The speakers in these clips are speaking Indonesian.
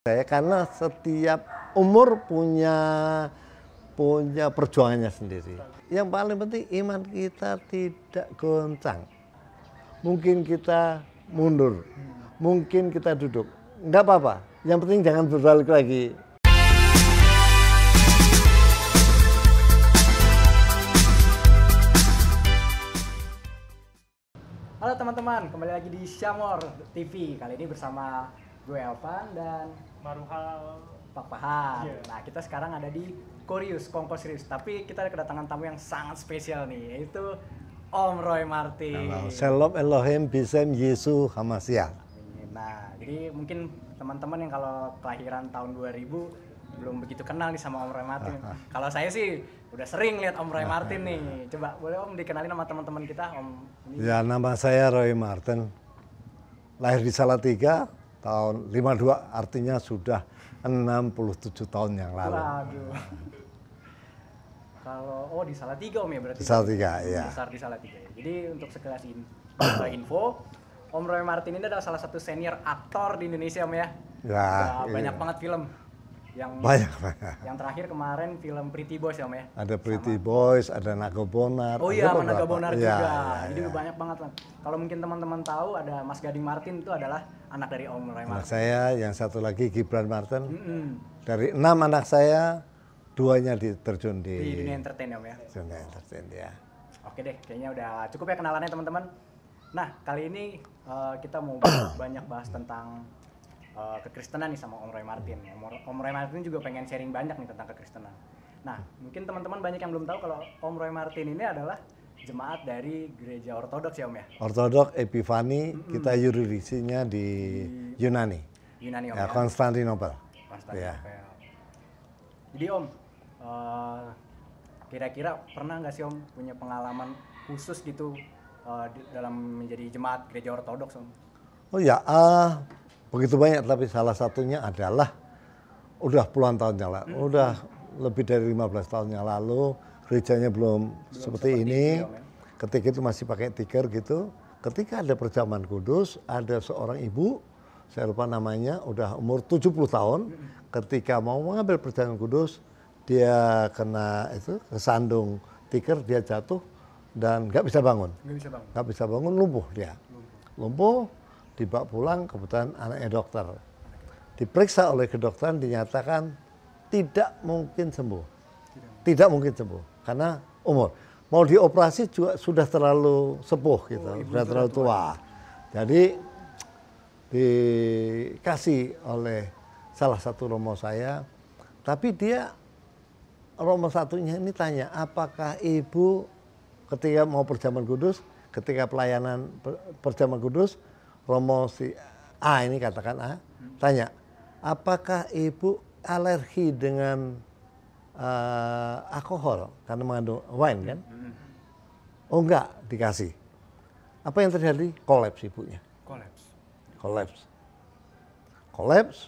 saya karena setiap umur punya punya perjuangannya sendiri. Yang paling penting iman kita tidak goncang. Mungkin kita mundur, mungkin kita duduk, nggak apa-apa. Yang penting jangan berbalik lagi. Halo teman-teman, kembali lagi di Syamor TV. Kali ini bersama gue Elvan dan Maruhal Pak Paham. Yeah. Nah, kita sekarang ada di Korius Kongkos tapi kita ada kedatangan tamu yang sangat spesial nih, yaitu Om Roy Martin. Halo. Shalom Elohim Bisem Yesu Hamasya. Nah, jadi mungkin teman-teman yang kalau kelahiran tahun 2000 belum begitu kenal nih sama Om Roy Martin. Kalau saya sih udah sering lihat Om Roy nah, Martin nih. Iya. Coba boleh Om dikenalin sama teman-teman kita Om. Ya nama saya Roy Martin. Lahir di Salatiga, tahun 52 artinya sudah 67 tahun yang lalu. Kalau oh di salah tiga om ya berarti. Di salah tiga ya. Besar di salah tiga. Jadi untuk sekelas in, info, Om Roy Martin ini adalah salah satu senior aktor di Indonesia om ya. Ya. Nah, Banyak banget film. Yang banyak banget. Yang terakhir kemarin film Pretty Boys ya om ya. Ada Pretty sama. Boys, ada Naga Bonar. Oh iya, ada Naga Bonar iya, juga. Ya, ya, Jadi ya. banyak banget Kalau mungkin teman-teman tahu ada Mas Gading Martin itu adalah anak dari Om Roy Martin. Anak saya, yang satu lagi Gibran Martin. Mm -hmm. Dari enam anak saya, duanya diterjun di, di dunia entertain Om ya. Dunia entertain ya. Oke deh, kayaknya udah cukup ya kenalannya teman-teman. Nah, kali ini uh, kita mau banyak bahas tentang uh, kekristenan nih sama Om Roy Martin. Ya. Om Roy Martin juga pengen sharing banyak nih tentang kekristenan. Nah, mungkin teman-teman banyak yang belum tahu kalau Om Roy Martin ini adalah jemaat dari gereja Ortodoks ya Om ya? Ortodoks Epifani, mm -hmm. kita yurisdiksinya di, di Yunani. Yunani Om. Ya, ya? Konstantinopel. Konstantinopel. Ya. Jadi Om, kira eh, kira-kira pernah nggak sih Om punya pengalaman khusus gitu uh, dalam menjadi jemaat gereja Ortodoks Om? Oh ya, uh, begitu banyak tapi salah satunya adalah udah puluhan tahun yang lalu, -hmm. udah lebih dari 15 tahun yang lalu gerejanya belum, seperti, seperti ini. ya, ketika itu masih pakai tikar gitu. Ketika ada perjamuan kudus, ada seorang ibu, saya lupa namanya, udah umur 70 tahun. Ketika mau mengambil perjamuan kudus, dia kena itu kesandung tikar, dia jatuh dan nggak bisa bangun. Nggak bisa bangun. Nggak bisa bangun, lumpuh dia. Lumpuh, dibawa pulang, kebetulan anaknya dokter. Diperiksa oleh kedokteran, dinyatakan tidak mungkin sembuh. tidak mungkin sembuh karena umur. Mau dioperasi juga sudah terlalu sepuh gitu, oh, sudah terlalu tua. tua. Jadi dikasih oleh salah satu romo saya, tapi dia romo satunya ini tanya, apakah ibu ketika mau perjaman kudus, ketika pelayanan perjaman kudus, romo si A ini katakan A, tanya, apakah ibu alergi dengan uh, alkohol karena mengandung wine kan? Hmm. Oh enggak dikasih. Apa yang terjadi? Kolaps ibunya. Kolaps. Kolaps. Kolaps.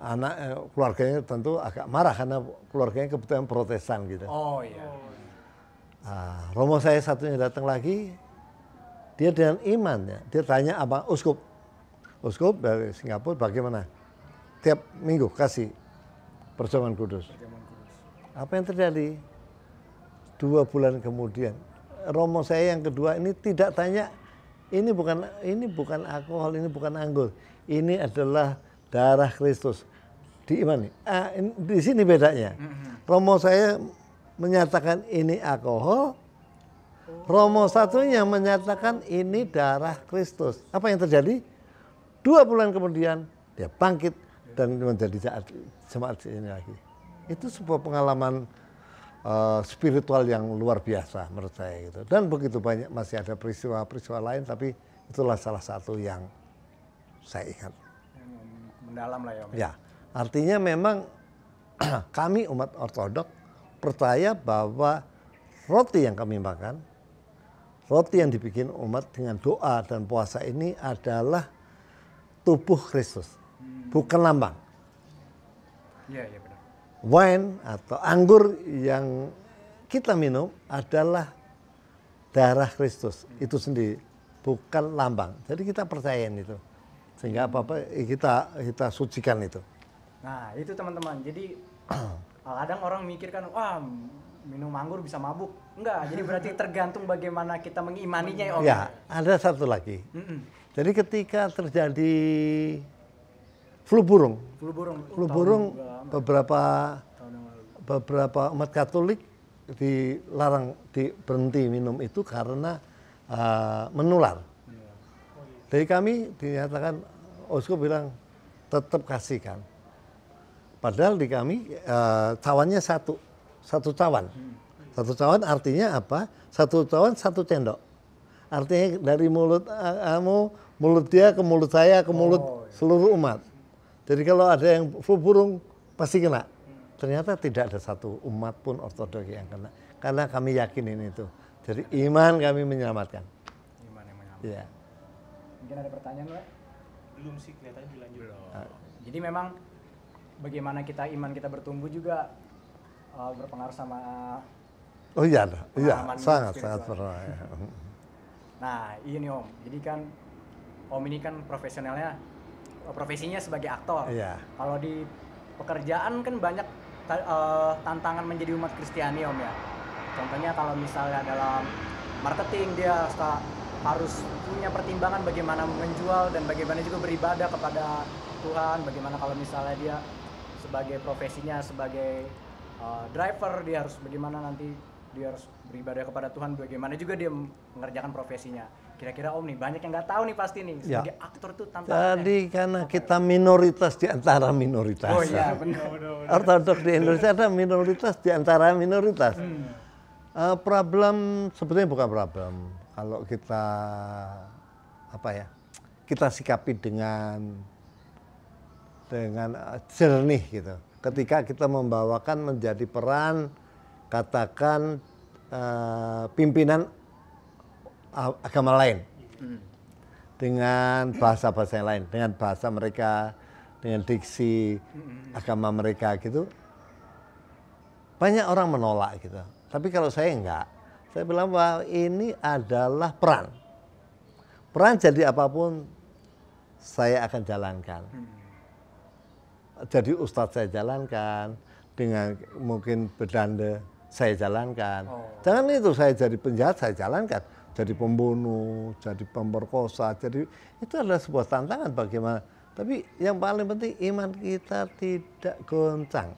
Anak eh, keluarganya tentu agak marah karena keluarganya kebetulan Protestan gitu. Oh iya. Uh, Romo saya satunya datang lagi. Dia dengan iman ya. dia tanya apa uskup. Uskup dari Singapura bagaimana? Tiap minggu kasih Perjamuan Kudus. Apa yang terjadi? Dua bulan kemudian, Romo saya yang kedua ini tidak tanya, ini bukan ini bukan alkohol, ini bukan anggur, ini adalah darah Kristus. Diimani. Ah, di sini bedanya. Mm-hmm. Romo saya menyatakan ini alkohol, Romo satunya menyatakan ini darah Kristus. Apa yang terjadi? Dua bulan kemudian dia bangkit, dan menjadi jemaat, ini lagi. Itu sebuah pengalaman uh, spiritual yang luar biasa menurut saya gitu. Dan begitu banyak masih ada peristiwa-peristiwa lain tapi itulah salah satu yang saya ingat. Mendalam lah ya. Ya, artinya memang kami umat ortodok percaya bahwa roti yang kami makan, roti yang dibikin umat dengan doa dan puasa ini adalah tubuh Kristus bukan lambang. Iya, iya benar. Wine atau anggur yang kita minum adalah darah Kristus itu sendiri, bukan lambang. Jadi kita percayain itu. Sehingga apa-apa kita kita sucikan itu. Nah, itu teman-teman. Jadi kadang orang mikirkan, wah minum anggur bisa mabuk. Enggak, jadi berarti tergantung bagaimana kita mengimaninya ya Om. Ya, ada satu lagi. Mm -mm. Jadi ketika terjadi flu burung. Flu burung. Flu burung beberapa beberapa umat Katolik dilarang di berhenti minum itu karena uh, menular. Jadi kami dinyatakan Osko bilang tetap kasihkan. Padahal di kami uh, cawannya satu, satu cawan. Hmm. Satu cawan artinya apa? Satu cawan satu cendok, Artinya dari mulut kamu, eh, uh, mulut dia ke mulut saya ke mulut oh, iya. seluruh umat jadi kalau ada yang flu burung pasti kena. Ternyata tidak ada satu umat pun ortodok yang kena. Karena kami yakin ini itu. Jadi iman kami menyelamatkan. Iman yang menyelamatkan. Ya. Mungkin ada pertanyaan, Pak? Belum sih kelihatannya dilanjut. Nah. Jadi memang bagaimana kita iman kita bertumbuh juga uh, berpengaruh sama Oh iya, iya, sangat sangat berpengaruh. Iya. Nah, ini Om. Jadi kan Om ini kan profesionalnya profesinya sebagai aktor. Iya. Kalau di pekerjaan kan banyak uh, tantangan menjadi umat Kristiani om ya. Contohnya kalau misalnya dalam marketing dia harus punya pertimbangan bagaimana menjual dan bagaimana juga beribadah kepada Tuhan. Bagaimana kalau misalnya dia sebagai profesinya sebagai uh, driver dia harus bagaimana nanti dia harus beribadah kepada Tuhan bagaimana juga dia mengerjakan profesinya Kira-kira Om nih banyak yang nggak tahu nih pasti nih ya. sebagai ya. aktor tuh tantangannya. Tadi karena kita minoritas di antara minoritas. Oh iya benar. di Indonesia ada minoritas di antara minoritas. Hmm. Uh, problem sebetulnya bukan problem kalau kita apa ya kita sikapi dengan dengan eh, jernih gitu. Ketika kita membawakan menjadi peran katakan uh, pimpinan agama lain, hmm. dengan bahasa-bahasa yang lain, dengan bahasa mereka, dengan diksi hmm. agama mereka gitu. Banyak orang menolak gitu. Tapi kalau saya enggak, saya bilang bahwa ini adalah peran. Peran jadi apapun saya akan jalankan. Hmm. Jadi ustadz saya jalankan, dengan mungkin berdanda saya jalankan. Oh. Jangan itu saya jadi penjahat saya jalankan jadi pembunuh, jadi pemerkosa, jadi itu adalah sebuah tantangan bagaimana. Tapi yang paling penting iman kita tidak goncang.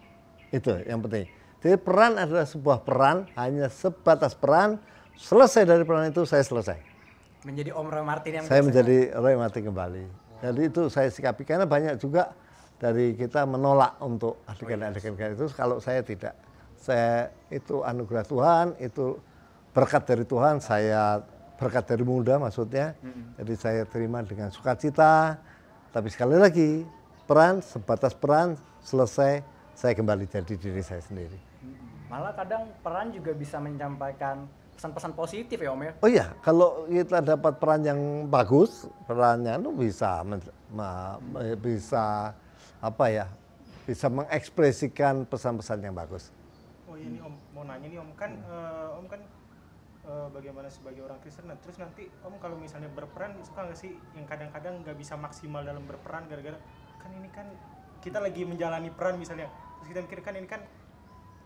Itu yang penting. Jadi peran adalah sebuah peran, hanya sebatas peran. Selesai dari peran itu saya selesai. Menjadi Om Roy Martin yang Saya menjadi Roy Martin kembali. Jadi itu saya sikapi karena banyak juga dari kita menolak untuk adegan-adegan itu kalau saya tidak. Saya itu anugerah Tuhan, itu berkat dari Tuhan saya berkat dari muda maksudnya hmm. jadi saya terima dengan sukacita tapi sekali lagi peran sebatas peran selesai saya kembali jadi diri saya sendiri malah kadang peran juga bisa menyampaikan pesan-pesan positif ya Om ya oh iya kalau kita dapat peran yang bagus perannya itu bisa bisa apa ya bisa mengekspresikan pesan-pesan yang bagus oh iya nih Om mau nanya nih Om kan hmm. uh, Om kan uh, bagaimana sebagai orang Kristen nah terus nanti om kalau misalnya berperan suka nggak sih yang kadang-kadang nggak bisa maksimal dalam berperan gara-gara kan ini kan kita lagi menjalani peran misalnya terus kita mikir kan ini kan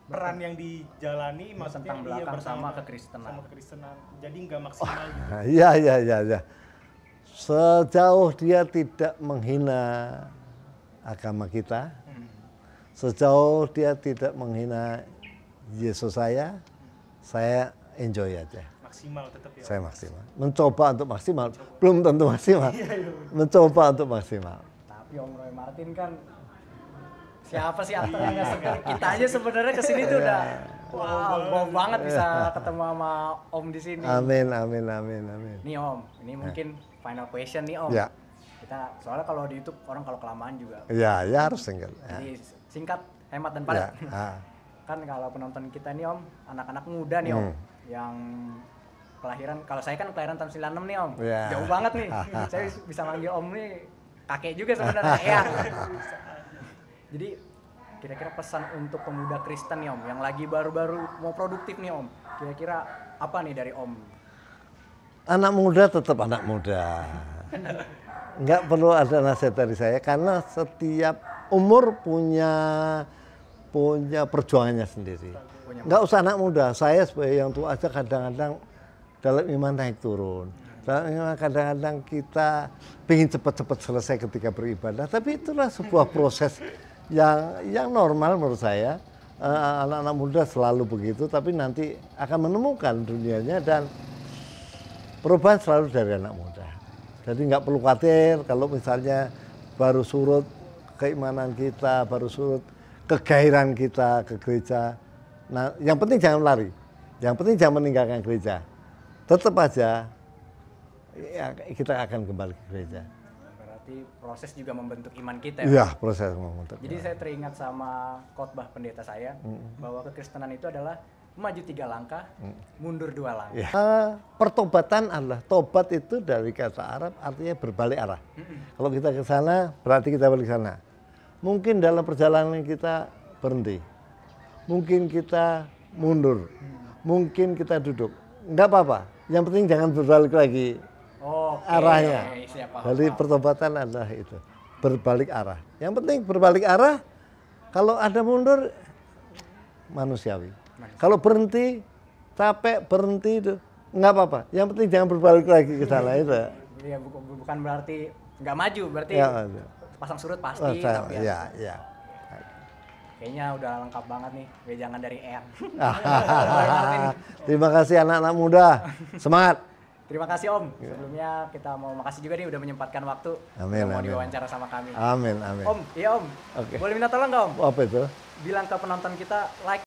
peran yang dijalani maksudnya tentang iya, belakang bersama, sama kekristenan sama kekristenan jadi nggak oh. maksimal oh, gitu. Nah, iya iya iya ya. sejauh dia tidak menghina agama kita hmm. sejauh dia tidak menghina Yesus saya saya enjoy aja. Maksimal tetap ya. Saya maksimal. Mencoba untuk maksimal. Mencoba. Belum tentu maksimal. Iya, iya, Mencoba untuk maksimal. Tapi Om Roy Martin kan siapa sih aktornya yang Kita aja sebenarnya kesini tuh iya. udah Wow, wow banget bisa ketemu sama Om di sini. Amin, amin, amin, amin. Nih Om, ini mungkin eh. final question nih Om. Ya. Kita soalnya kalau di YouTube orang kalau kelamaan juga. Iya, ya harus singkat. Ya. Jadi singkat, hemat dan padat. Ya. kan kalau penonton kita nih Om, anak-anak muda nih Om. Hmm yang kelahiran kalau saya kan kelahiran tahun 96 nih om yeah. jauh banget nih saya bisa manggil om nih kakek juga sebenarnya ya jadi kira-kira pesan untuk pemuda Kristen nih om yang lagi baru-baru mau produktif nih om kira-kira apa nih dari om anak muda tetap anak muda nggak perlu ada nasihat dari saya karena setiap umur punya punya perjuangannya sendiri. Enggak usah anak muda, saya sebagai yang tua aja kadang-kadang dalam iman naik turun. kadang-kadang kita ingin cepat-cepat selesai ketika beribadah, tapi itulah sebuah proses yang yang normal menurut saya. Eh, anak-anak anak -anak muda selalu begitu, tapi nanti akan menemukan dunianya dan perubahan selalu dari anak muda. Jadi nggak perlu khawatir kalau misalnya baru surut keimanan kita, baru surut kegairan kita ke gereja. Nah, yang penting jangan lari. Yang penting jangan meninggalkan gereja. Tetap aja ya, kita akan kembali ke gereja. Berarti proses juga membentuk iman kita. Ya? Iya, ya, proses membentuk. Jadi saya teringat sama khotbah pendeta saya mm -hmm. bahwa kekristenan itu adalah maju tiga langkah, mm. mundur dua langkah. Ya. Uh, pertobatan adalah tobat itu dari kata Arab artinya berbalik arah. Mm -hmm. Kalau kita ke sana berarti kita balik ke sana mungkin dalam perjalanan kita berhenti, mungkin kita mundur, mungkin kita duduk, nggak apa-apa. Yang penting jangan berbalik lagi oh, arahnya. Okay, Jadi pertobatan adalah itu, berbalik arah. Yang penting berbalik arah. Kalau ada mundur, manusiawi. Kalau berhenti, capek berhenti itu nggak apa-apa. Yang penting jangan berbalik lagi ke sana itu. Ya, bukan berarti nggak maju, berarti ya, pasang surut oh, pasti. Ya. Iya, oh, iya. Ya. Kayaknya udah lengkap banget nih wejangan dari R. Terima kasih anak-anak muda. Semangat. Terima kasih Om. Sebelumnya kita mau makasih juga nih udah menyempatkan waktu. Amin. Mau amin. diwawancara sama kami. Amin, amin. Om, iya Om. Okay. Boleh minta tolong nggak Om? Apa itu? Bilang ke penonton kita like,